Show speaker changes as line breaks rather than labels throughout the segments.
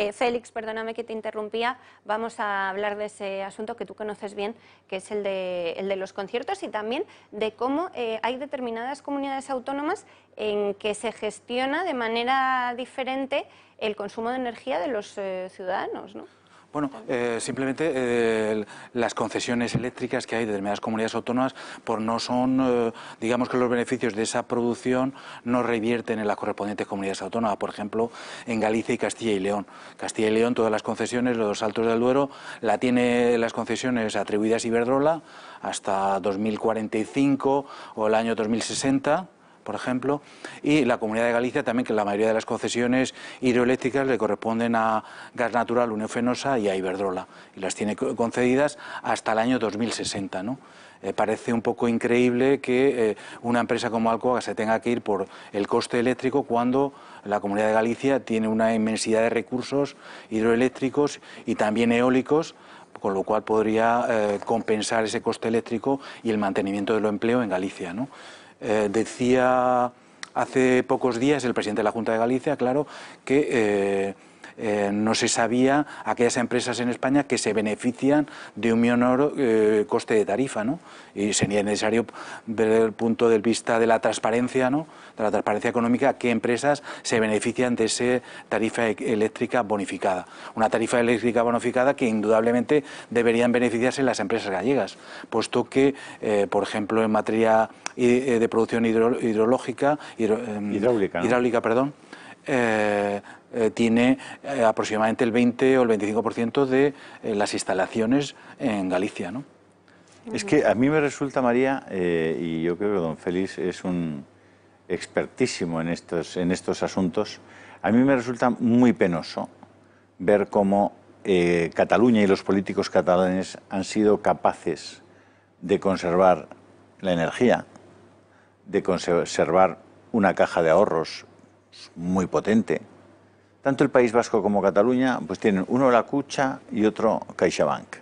Eh, Félix, perdóname que te interrumpía, vamos a hablar de ese asunto que tú conoces bien, que es el de, los conciertos y también de cómo eh, hay determinadas comunidades autónomas en que se gestiona de manera diferente el consumo de energía de los eh, ciudadanos. ¿no? Bueno, eh, simplemente eh, las concesiones eléctricas que hay de determinadas comunidades autónomas por no son, eh, digamos que los beneficios de esa producción no revierten en las correspondientes comunidades autónomas. Por ejemplo, en Galicia y Castilla y León. Castilla y León, todas las concesiones, los Altos del Duero, la tiene las concesiones atribuidas a Iberdrola hasta 2045 o el año 2060 por ejemplo, y la Comunidad de Galicia también, que la mayoría de las concesiones hidroeléctricas le corresponden a Gas Natural, Unión y a Iberdrola, y las tiene concedidas hasta el año 2060, ¿no? Eh, parece un poco increíble que eh, una empresa como Alcoa se tenga que ir por el coste eléctrico cuando la Comunidad de Galicia tiene una inmensidad de recursos hidroeléctricos y también eólicos, con lo cual podría eh, compensar ese coste eléctrico y el mantenimiento de lo empleo en Galicia. ¿no? Eh, decía hace pocos días el presidente de la Junta de Galicia, claro, que eh, eh, no se sabía aquellas empresas en España que se benefician de un menor eh, coste de tarifa, Y sería necesario ver el punto de vista de la transparencia, ¿no? De la transparencia económica, qué empresas se benefician de esa tarifa e-, eléctrica bonificada. Una tarifa eléctrica bonificada que indudablemente deberían beneficiarse las empresas gallegas, puesto que, eh, por ejemplo, en materia de producción hidrológica, em, hidráulica, hidráulica perdón, eh, tiene eh, aproximadamente el 20 o el 25% de eh, las instalaciones en Galicia. ¿no? Es que a mí me resulta, María,
y yo creo que don Félix es un expertísimo en estos, en estos asuntos, a mí me resulta muy penoso ver cómo Cataluña y los políticos catalanes han sido capaces de conservar la energía, de conservar una caja de ahorros muy potente, tanto el País Vasco como Cataluña pues tienen uno la Cucha y otro CaixaBank.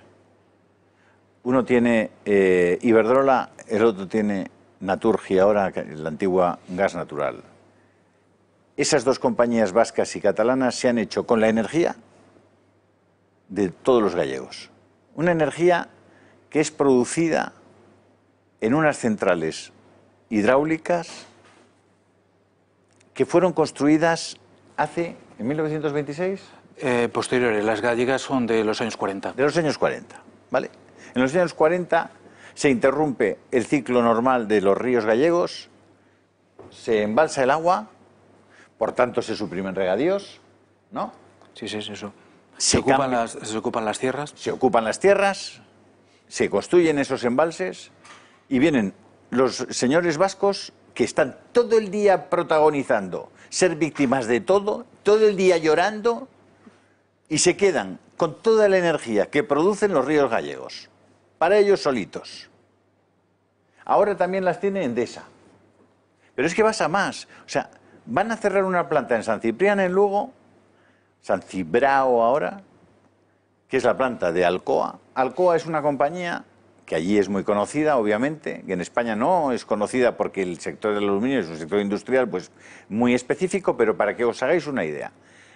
Uno tiene eh, Iberdrola, el otro tiene Naturgia... ahora la antigua Gas Natural. Esas dos compañías vascas y catalanas se han hecho con la energía de todos los gallegos. Una energía que es producida en unas centrales hidráulicas que fueron construidas hace ¿En 1926?
Eh, posteriores, las gallegas son de los años 40. De los años 40, ¿vale? En los años
40 se interrumpe el ciclo normal de los ríos gallegos, se embalsa el agua, por tanto se suprimen regadíos, ¿no? Sí, sí, es eso. se, ocupan las, tierras. Se ocupan las tierras, se construyen esos embalses y vienen los señores vascos que están todo el día protagonizando ser víctimas de todo todo el día llorando y se quedan con toda la energía que producen los ríos gallegos, para ellos solitos. Ahora también las tiene Endesa. Pero es que vas a más. O sea, van a cerrar una planta en San Ciprián, en Lugo, San Cibrao ahora, que es la planta de Alcoa. Alcoa es una compañía que allí es muy conocida, obviamente, que en España no es conocida porque el sector del aluminio es un sector industrial pues, muy específico, pero para que os hagáis una idea,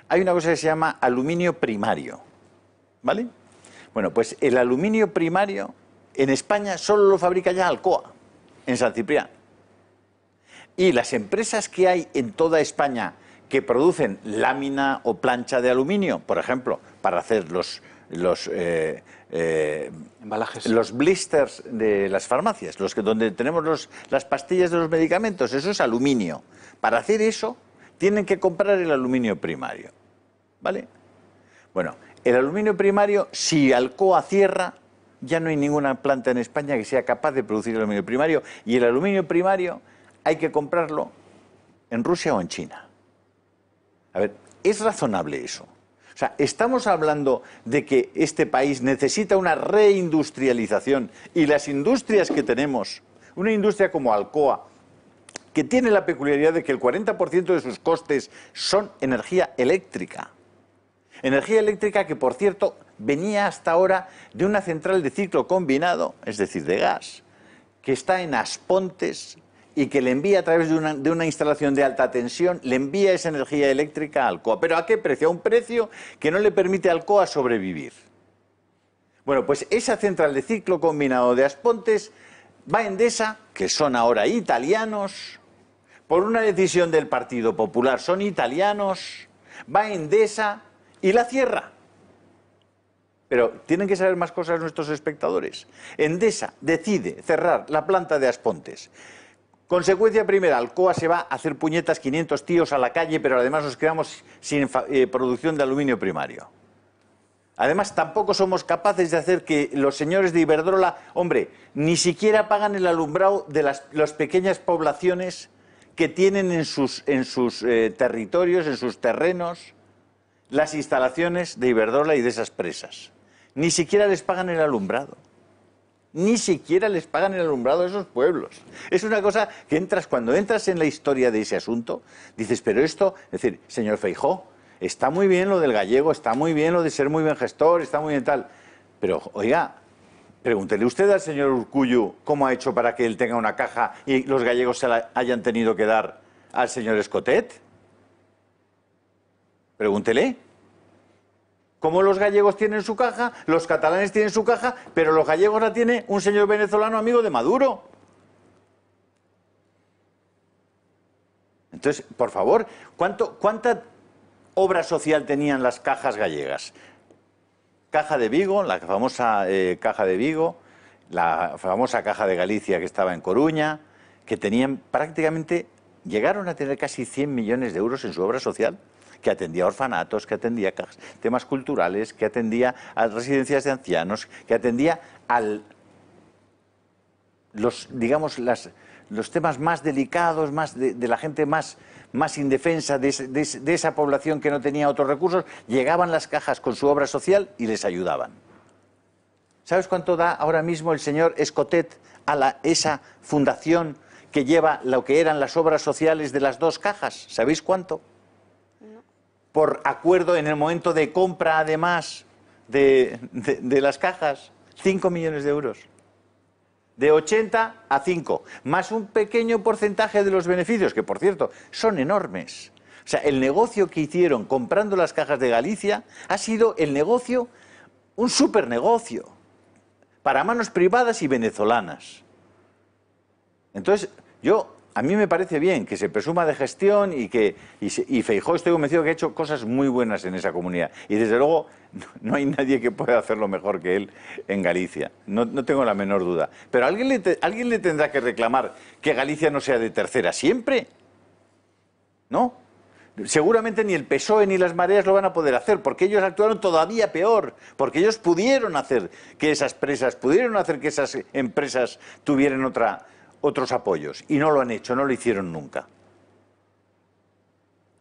hay una cosa que se llama aluminio primario, ¿vale? Bueno, pues el aluminio primario en España solo lo fabrica ya Alcoa, en San Ciprián. Y las empresas que hay en toda España que producen lámina o plancha de aluminio, por ejemplo, para hacer los, los, eh, eh los blisters de las farmacias, los que, donde tenemos las pastillas de los medicamentos, eso es aluminio. Para hacer eso tienen que comprar el aluminio primario. ¿Vale? Bueno, el aluminio primario, si Alcoa cierra, ya no hay ninguna planta en España que sea capaz de producir el aluminio primario. Y el aluminio primario hay que comprarlo en Rusia o en China. A ver, ¿es razonable eso? sea, estamos hablando de que este país necesita una reindustrialización y las industrias que tenemos, una industria como Alcoa, que tiene la peculiaridad de que el 40% de sus costes son energía eléctrica. Energía eléctrica que, por cierto, venía hasta ahora de una central de ciclo combinado, es decir, de gas, que está en Aspontes, y que le envía a través de una, instalación de alta tensión, le envía esa energía eléctrica a Alcoa. ¿Pero a qué precio? A un precio que no le permite a Alcoa sobrevivir. Bueno, pues esa central de ciclo combinado de Aspontes va a Endesa, que son ahora italianos, por una decisión del Partido Popular, son italianos, va a Endesa y la cierra. Pero tienen que saber más cosas nuestros espectadores. Endesa decide cerrar la planta de Aspontes. Consecuencia primera, Alcoa se va a hacer puñetas 500 tíos a la calle, pero además nos quedamos sin eh, producción de aluminio primario. Además, tampoco somos capaces de hacer que los señores de Iberdrola, hombre, ni siquiera pagan el alumbrado de las, pequeñas poblaciones que tienen en sus, eh, territorios, en sus terrenos, las instalaciones de Iberdrola y de esas presas. Ni siquiera les pagan el alumbrado ni siquiera les pagan el alumbrado a esos pueblos. Es una cosa que entras, cuando entras en la historia de ese asunto, dices, pero esto, es decir, señor Feijó, está muy bien lo del gallego, está muy bien lo de ser muy buen gestor, está muy bien tal, pero oiga, pregúntele usted al señor Urcuyu cómo ha hecho para que él tenga una caja y los gallegos se la hayan tenido que dar al señor Escotet. Pregúntele. Como los gallegos tienen su caja, los catalanes tienen su caja, pero los gallegos la tiene un señor venezolano amigo de Maduro. Entonces, por favor, ¿cuánta obra social tenían las cajas gallegas? Caja de Vigo, la famosa eh, caja de Vigo, la famosa caja de Galicia que estaba en Coruña, que tenían prácticamente, llegaron a tener casi 100 millones de euros en su obra social que atendía orfanatos, que atendía temas culturales, que atendía a residencias de ancianos, que atendía al los, digamos, los temas más delicados, más de, la gente más, más indefensa de, de, esa población que no tenía otros recursos, llegaban las cajas con su obra social y les ayudaban. ¿Sabes cuánto da ahora mismo el señor Escotet a la, esa fundación que lleva lo que eran las obras sociales de las dos cajas? ¿Sabéis cuánto? por acuerdo en el momento de compra, además de, las cajas, 5 millones de euros. De 80 a 5, más un pequeño porcentaje de los beneficios, que por cierto son enormes. O sea, el negocio que hicieron comprando las cajas de Galicia ha sido el negocio, un super negocio, para manos privadas y venezolanas. Entonces, yo a mí me parece bien que se presuma de gestión y que y, Feijó estoy convencido que ha hecho cosas muy buenas en esa comunidad. Y desde luego no, hay nadie que pueda hacerlo mejor que él en Galicia. No, tengo la menor duda. Pero alguien le, alguien le tendrá que reclamar que Galicia no sea de tercera siempre. ¿No? Seguramente ni el PSOE ni las mareas lo van a poder hacer, porque ellos actuaron todavía peor, porque ellos pudieron hacer que esas presas, pudieron hacer que esas empresas tuvieran otra otros apoyos y no lo han hecho, no lo hicieron nunca.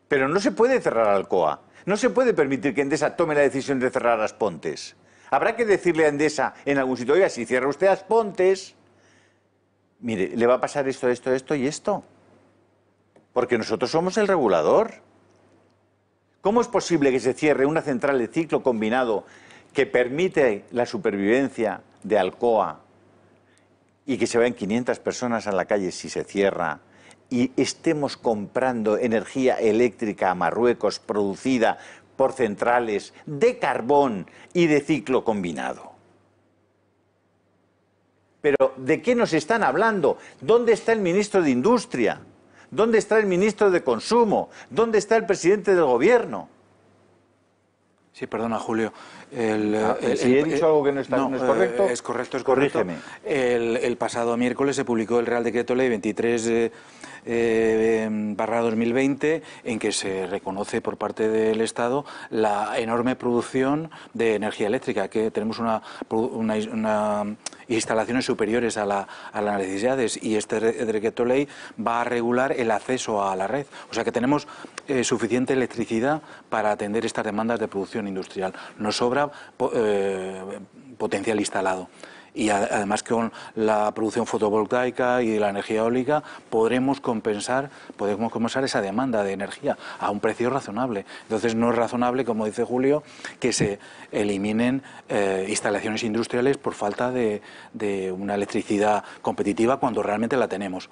Pero no se puede cerrar Alcoa, no se puede permitir que Endesa tome la decisión de cerrar las Pontes. Habrá que decirle a Endesa en algún sitio, oiga, si cierra usted las Pontes, mire, le va a pasar esto, esto, esto y esto. Porque nosotros somos el regulador. ¿Cómo es posible que se cierre una central de ciclo combinado que permite la supervivencia de Alcoa y que se vayan 500 personas a la calle si se cierra y estemos comprando energía eléctrica a Marruecos producida por centrales de carbón y de ciclo combinado. Pero ¿de qué nos están hablando? ¿Dónde está el ministro de Industria? ¿Dónde está el ministro de Consumo? ¿Dónde está el presidente del Gobierno?
Sí, perdona, Julio. Ah, eh, eh, si he dicho algo que no, está, eh, es correcto. Es correcto, Corrígeme. El, pasado miércoles se publicó el Real Decreto Ley 23 eh, barra 2020 en que se reconoce por parte del Estado la enorme producción de energía eléctrica, que tenemos una, instalaciones superiores a, la, a, las necesidades y este decreto ley va a regular el acceso a la red. O sea que tenemos eh, suficiente electricidad para atender estas demandas de producción industrial. Nos sobra eh, potencial instalado y además con la producción fotovoltaica y la energía eólica podremos compensar, podemos compensar esa demanda de energía a un precio razonable. Entonces no es razonable, como dice Julio, que se eliminen eh, instalaciones industriales por falta de, una electricidad competitiva cuando realmente la tenemos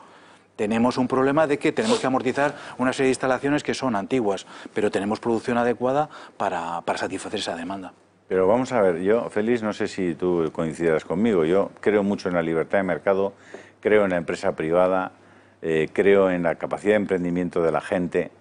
tenemos un problema de que tenemos que amortizar una serie de instalaciones que son antiguas, pero tenemos producción adecuada para satisfacer esa demanda.
Pero vamos a ver, yo, Félix, no sé si tú coincidas conmigo. Yo creo mucho en la libertad de mercado, creo en la empresa privada, eh, creo en la capacidad de emprendimiento de la gente.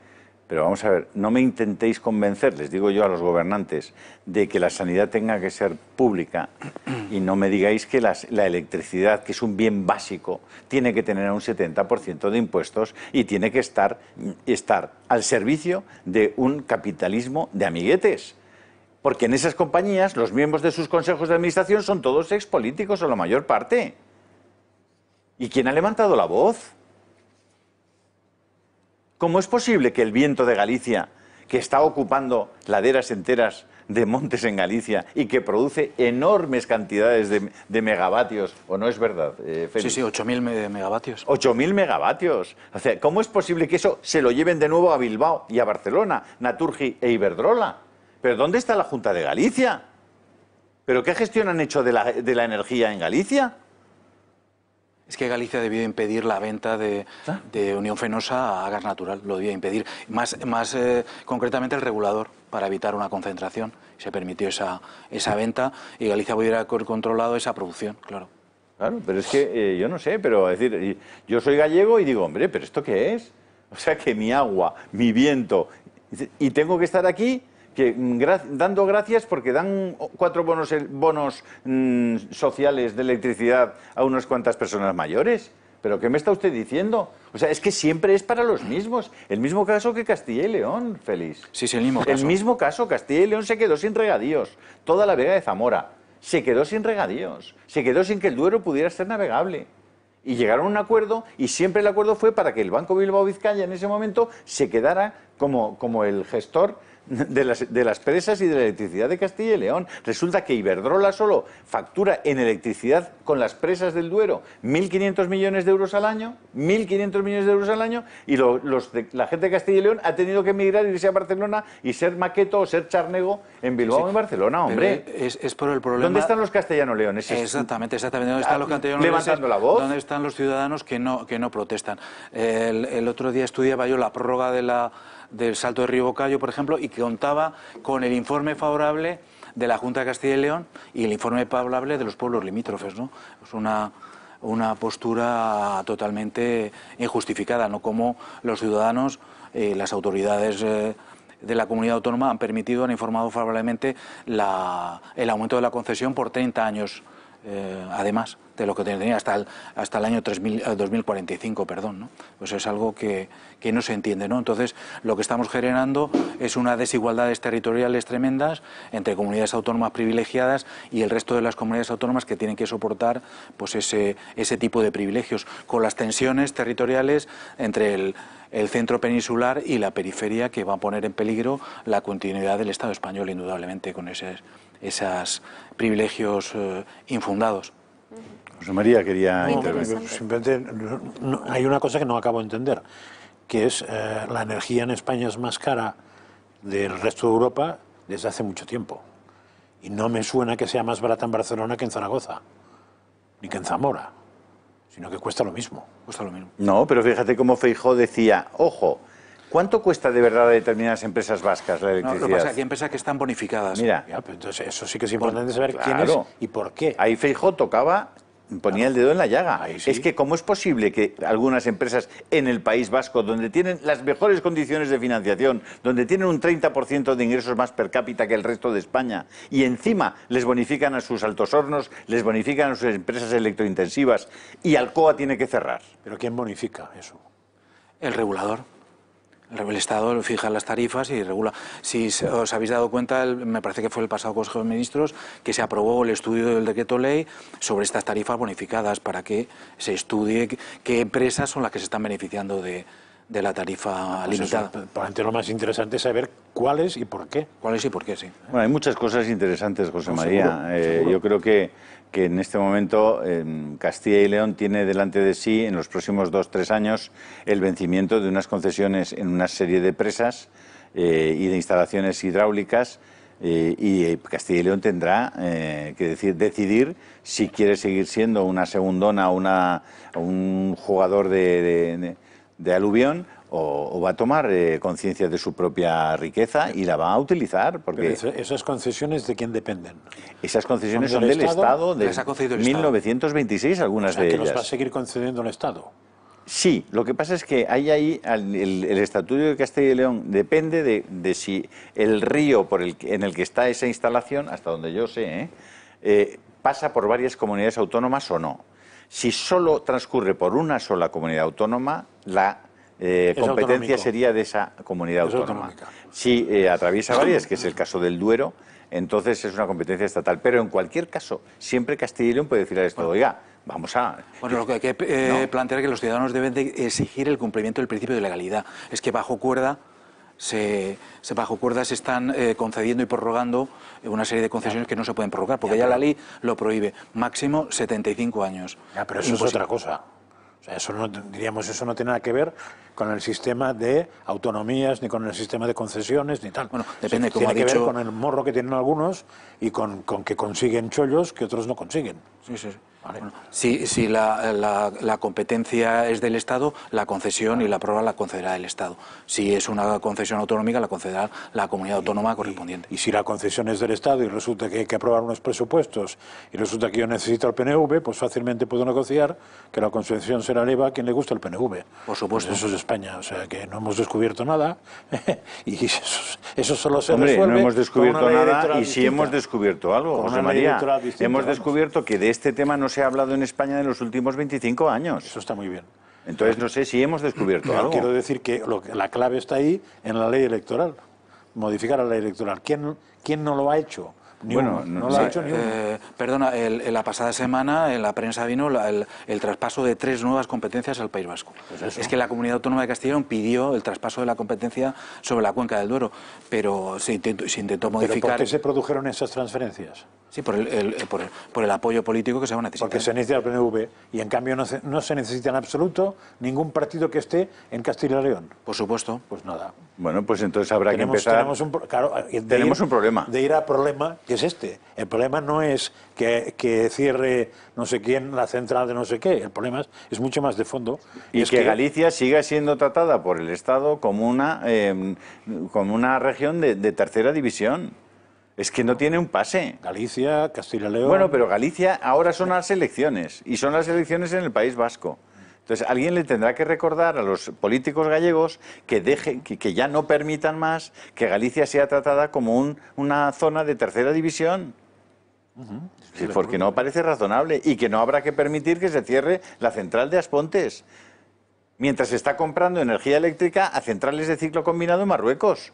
Pero vamos a ver, no me intentéis convencer, les digo yo a los gobernantes, de que la sanidad tenga que ser pública y no me digáis que la electricidad, que es un bien básico, tiene que tener un 70% de impuestos y tiene que estar, estar al servicio de un capitalismo de amiguetes. Porque en esas compañías los miembros de sus consejos de administración son todos expolíticos o la mayor parte. ¿Y quién ha levantado la voz? ¿Cómo es posible que el viento de Galicia, que está ocupando laderas enteras de montes en Galicia y que produce enormes cantidades de, megavatios, o no es verdad, eh, Sí, sí, 8.000 megavatios. 8.000 megavatios. O sea, ¿cómo es posible que eso se lo lleven de nuevo a Bilbao y a Barcelona, Naturgi e Iberdrola? ¿Pero dónde está la Junta
de Galicia? ¿Pero qué gestión han hecho de la, energía en Galicia? Es que Galicia debió impedir la venta de, ah. Unión Fenosa a gas natural, lo debía impedir. Más, eh, concretamente el regulador, para evitar una concentración. Se permitió esa, venta y Galicia hubiera controlado esa producción, claro. Claro, pero es que eh, yo no sé, pero es decir, yo soy gallego y digo, hombre, ¿pero esto qué es? O sea,
que mi agua, mi viento, y tengo que estar aquí que mm, dando gracias porque dan cuatro bonos, eh, mm, sociales de electricidad a unas cuantas personas mayores. ¿Pero qué me está usted diciendo? O sea, es que siempre es para los mismos. El mismo caso que Castilla y León, Félix. Sí, sí, el mismo caso. El mismo caso. Castilla y León se quedó sin regadíos. Toda la Vega de Zamora se quedó sin regadíos. Se quedó sin que el Duero pudiera ser navegable. Y llegaron a un acuerdo y siempre el acuerdo fue para que el Banco Bilbao Vizcaya en ese momento se quedara como, como el gestor de las, presas y de la electricidad de Castilla y León. Resulta que Iberdrola solo factura en electricidad con las presas del Duero 1.500 millones de euros al año, 1.500 millones de euros al año, y los la gente de Castilla y León ha tenido que emigrar, y irse a Barcelona y ser maqueto o ser charnego en Bilbao
o en Barcelona, hombre. Es, por el problema... ¿Dónde están los castellano-leones? Exactamente, exactamente. ¿Dónde están los castellanos-leones? Levantando la voz. ¿Dónde están los ciudadanos que no, que no protestan? el otro día estudiaba yo la prórroga de la del Salto de Río Bocayo, por ejemplo, y que contaba con el informe favorable de la Junta de Castilla y León y el informe favorable de los pueblos limítrofes. ¿no? Es una, una postura totalmente injustificada, no como los ciudadanos, eh, las autoridades. Eh, de la comunidad autónoma han permitido, han informado favorablemente la, el aumento de la concesión por 30 años eh, además de lo que tenía hasta el, hasta el año 3000, 2045. Eh, perdón, Pues es algo que, no se entiende. ¿no? Entonces, lo que estamos generando es unas desigualdades territoriales tremendas entre comunidades autónomas privilegiadas y el resto de las comunidades autónomas que tienen que soportar pues, ese, tipo de privilegios, con las tensiones territoriales entre el, el centro peninsular y la periferia que va a poner en peligro la continuidad del Estado español, indudablemente, con ese esos privilegios eh, infundados. José María quería intervenir.
Simplemente hay una cosa que no acabo de entender, que es eh, la energía en España es más cara del resto de Europa desde hace mucho tiempo. Y no me suena que sea más barata en Barcelona que en Zaragoza, ni que en Zamora,
sino que cuesta lo mismo. Cuesta lo mismo.
No, pero fíjate cómo Feijó decía, ojo, ¿Cuánto cuesta de verdad a determinadas empresas vascas la electricidad? No, lo pasa que hay
empresas que están bonificadas. Mira. Pues entonces, eso sí que es importante saber quién es
y por qué. Ahí Feijo tocaba ponía el dedo en la llaga. Es que cómo es posible que algunas empresas en el País Vasco, donde tienen las mejores condiciones de financiación, donde tienen un 30% de ingresos más per cápita que el resto de España, y encima les bonifican a sus altos hornos, les bonifican a sus empresas electrointensivas,
y Alcoa tiene que cerrar. ¿Pero quién bonifica eso? El regulador. El Estado fija las tarifas y regula. Si os habéis dado cuenta, me parece que fue el pasado Consejo de Ministros que se aprobó el estudio del decreto ley sobre estas tarifas bonificadas para que se estudie qué empresas son las que se están beneficiando de, la tarifa pues limitada. lo más interesante es saber cuáles y por qué. Cuáles y por qué, sí.
Bueno, hay muchas cosas interesantes, José María. Eh, yo creo que que en este momento Castilla y León tiene delante de sí en los próximos dos tres años el vencimiento de unas concesiones en una serie de presas eh, y de instalaciones hidráulicas eh, y eh, Castilla y León tendrá que decir, decidir si quiere seguir siendo una segundona o un jugador de, de aluvión o, va a tomar eh, conciencia de su propia riqueza y la va a utilizar. porque ¿Esas concesiones de quién dependen? Esas concesiones son del Estado, de 1926 algunas de que va a seguir concediendo el Estado? Sí, lo que pasa es que hay ahí el, el Estatuto de Castilla y León depende de, si el río por el, en el que está esa instalación, hasta donde yo sé, ¿eh? Eh, pasa por varias comunidades autónomas o no. Si solo transcurre por una sola comunidad autónoma, la eh, competencia sería de esa comunidad autónoma. Si eh, atraviesa varias, que es el caso del Duero, entonces es una competencia estatal. Pero en cualquier caso, siempre Castilla y León puede decir a Estado, oiga, vamos
a... Bueno, lo que hay que eh, plantear es que los ciudadanos deben exigir el cumplimiento del principio de legalidad. Es que bajo cuerda se, bajo cuerda se están eh, concediendo y prorrogando eh, una serie de concesiones que no se pueden prorrogar, porque ya, la ley lo prohíbe. Máximo 75 años. pero eso es otra cosa.
eso no, diríamos, eso no tiene nada que ver con el sistema de autonomías, ni con el sistema de concesiones, ni tal. Bueno, depende, tiene que ver con el morro que tienen
algunos y con, con que consiguen chollos que otros no consiguen. sí. sí si, la, competencia es del Estado, la concesión y la prueba la concederá el Estado. Si es una concesión autonómica, la concederá la comunidad autónoma correspondiente. Y, si la concesión es del
Estado y resulta que hay que aprobar unos presupuestos y resulta que yo necesito el PNV, pues fácilmente puedo negociar que la concesión será leva a quien le gusta el PNV. Por pues supuesto. eso es España, o sea que no hemos descubierto nada y eso, solo se Hombre, no hemos descubierto nada y si hemos
descubierto algo, José María, hemos descubierto que de este tema no se se ha hablado en España en los últimos 25 años. Eso está muy bien. Entonces no sé si hemos descubierto algo. Quiero decir que
la clave está ahí en la ley electoral, modificar la ley electoral. quién no lo ha hecho? bueno, no, lo ha hecho ni eh, perdona, la pasada semana en la prensa vino el, traspaso de tres nuevas competencias al País Vasco. Pues es que la Comunidad Autónoma de Castilla León pidió el traspaso de la competencia sobre la cuenca del Duero, pero se intentó, modificar... por qué se produjeron
esas transferencias?
Sí, por el, apoyo político que se va a necesitar. Porque se necesita el PNV
y en cambio no se, no se necesita en absoluto ningún partido que esté en Castilla y León. Por supuesto.
Pues nada. Bueno, pues entonces habrá que empezar.
Tenemos un, problema. De ir a problema, que es este. El problema no es que, cierre no sé quién la central de no sé qué. El problema es, mucho más de fondo.
Y es que, Galicia siga siendo tratada por el Estado como una, em, como una región de, de tercera división. Es que no tiene un pase. Galicia, Castilla y León. Bueno, pero Galicia ahora son las elecciones. Y son las elecciones en el País Vasco. Entonces, alguien le tendrá que recordar a los políticos gallegos que, dejen, que, ya no permitan más que Galicia sea tratada como una zona de tercera división. porque no parece razonable y que no habrá que permitir que se cierre la central de Aspontes, mientras se está comprando energía eléctrica a centrales de ciclo combinado en Marruecos.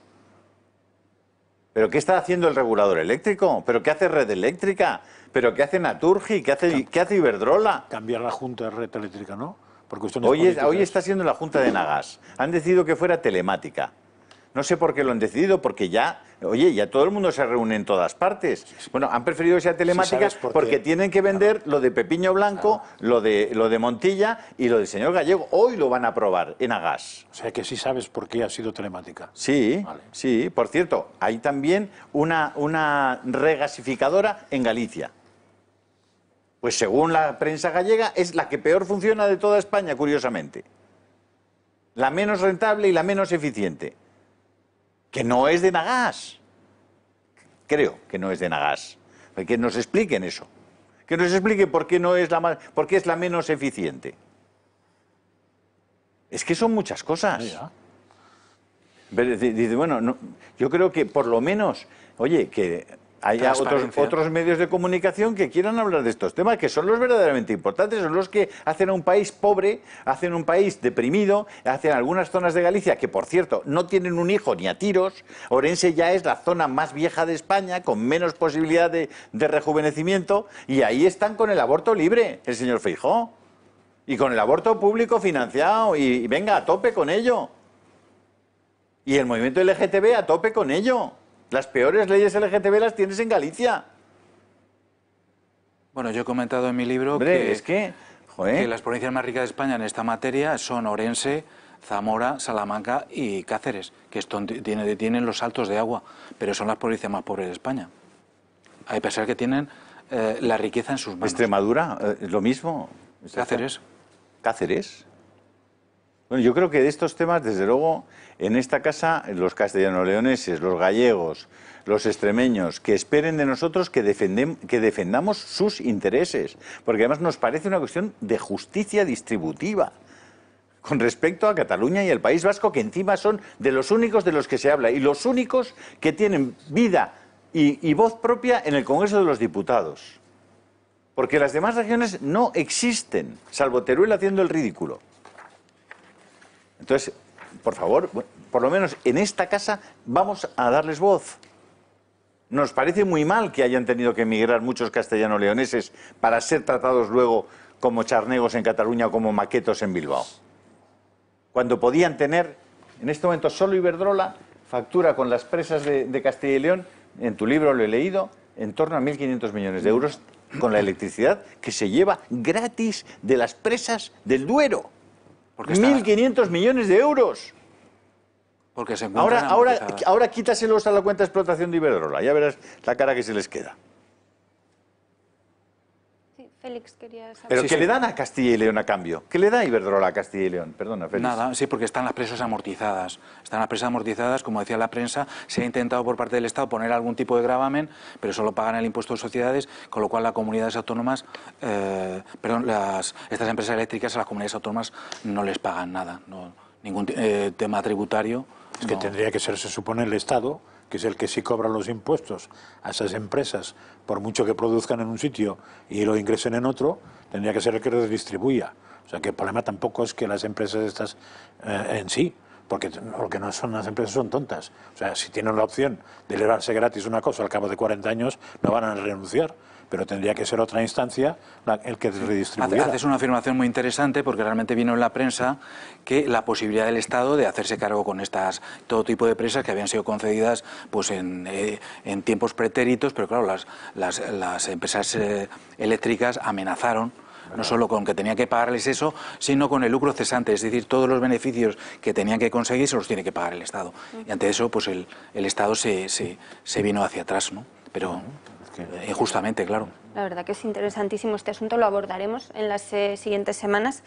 ¿Pero qué está haciendo el regulador eléctrico? ¿Pero qué hace Red Eléctrica? ¿Pero qué hace Naturgi? qué hace Iberdrola? Cambiar la Junta de Red Eléctrica, ¿no? hoy, está siendo la Junta de Nagas. Han decidido que fuera telemática. No sé por qué lo han decidido, porque ya, oye, ya todo el mundo se reúne en todas partes. Bueno, han preferido que sea telemática porque tienen que vender lo de Pepiño Blanco, lo, de, lo de Montilla y lo del señor Gallego. Hoy lo van a probar en Nagas. O sea que sí sabes por qué ha sido telemática. Sí, sí. Por cierto, hay también una regasificadora en Galicia pues según la prensa gallega, es la que peor funciona de toda España, curiosamente. La menos rentable y la menos eficiente. Que no es de Nagas. Creo que no es de Nagas. Que nos expliquen eso. Que nos expliquen por qué, no es la más, por qué es la menos eficiente. Es que son muchas cosas. dice, bueno, yo creo que por lo menos, oye, que hay otros, medios de comunicación que quieran hablar de estos temas, que son los verdaderamente importantes, son los que hacen a un país pobre, hacen un país deprimido, hacen algunas zonas de Galicia que, por cierto, no tienen un hijo ni a tiros. Orense ya es la zona más vieja de España, con menos posibilidad de, rejuvenecimiento, y ahí están con el aborto libre, el señor Feijó. Y con el aborto público financiado, y, y venga, a tope con ello. Y el movimiento LGTB a tope con ello. Las peores leyes LGTB las tienes en Galicia.
Bueno, yo he comentado en mi libro que, las provincias más ricas de España en esta materia son Orense, Zamora, Salamanca y Cáceres, que tienen los saltos de agua, pero son las provincias más pobres de España. Hay pesar que tienen eh, la riqueza en sus manos. Extremadura, ¿Es eh, lo mismo.
Cáceres. Cáceres yo creo que de estos temas, desde luego, en esta casa, los castellano-leoneses, los gallegos, los extremeños, que esperen de nosotros que, defendamos sus intereses, porque además nos parece una cuestión de justicia distributiva con respecto a Cataluña y el País Vasco, que encima son de los únicos de los que se habla y los únicos que tienen vida y, voz propia en el Congreso de los Diputados. Porque las demás regiones no existen, salvo Teruel haciendo el ridículo. Entonces, por favor, por lo menos en esta casa vamos a darles voz. Nos parece muy mal que hayan tenido que emigrar muchos castellano-leoneses para ser tratados luego como charnegos en Cataluña o como maquetos en Bilbao. Cuando podían tener, en este momento solo Iberdrola factura con las presas de, Castilla y León, en tu libro lo he leído, en torno a 1.500 millones de euros con la electricidad que se lleva gratis de las presas del Duero. 1.500 millones de euros. Porque se ahora, ahora, ahora quítaselos a la cuenta de explotación de Iberdrola, ya verás la cara que se les queda.
Félix quería saber. Pero ¿qué le dan a Castilla y León a cambio? ¿Qué le da Iberdrola a Castilla y León? Perdona, Nada, sí, porque están las presas amortizadas. Están las presas amortizadas, como decía la prensa, se ha intentado por parte del Estado poner algún tipo de gravamen, pero solo pagan el impuesto de sociedades, con lo cual las comunidades autónomas, eh, perdón, las, estas empresas eléctricas a las comunidades autónomas no les pagan nada, no, ningún eh, tema tributario. Es que tendría que ser, se supone, el Estado que es el que sí cobra los impuestos a esas
empresas, por mucho que produzcan en un sitio y lo ingresen en otro, tendría que ser el que los distribuya. O sea que el problema tampoco es que las empresas estas eh, en sí, porque no son las empresas son tontas. O sea, si tienen la opción de elevarse gratis una cosa al cabo de 40 años, no van a renunciar pero tendría que ser otra instancia el que redistribuyera. Haces una
afirmación muy interesante porque realmente vino en la prensa que la posibilidad del Estado de hacerse cargo con estas todo tipo de presas que habían sido concedidas pues en, eh, en tiempos pretéritos, pero claro, las, las, las empresas eh, eléctricas amenazaron no solo con que tenía que pagarles eso, sino con el lucro cesante, es decir, todos los beneficios que tenían que conseguir se los tiene que pagar el Estado. Y ante eso, pues el, el Estado se, se, se, vino hacia atrás, ¿no? Pero... Eh, claro. La verdad que es interesantísimo este asunto, lo abordaremos en las eh, siguientes semanas.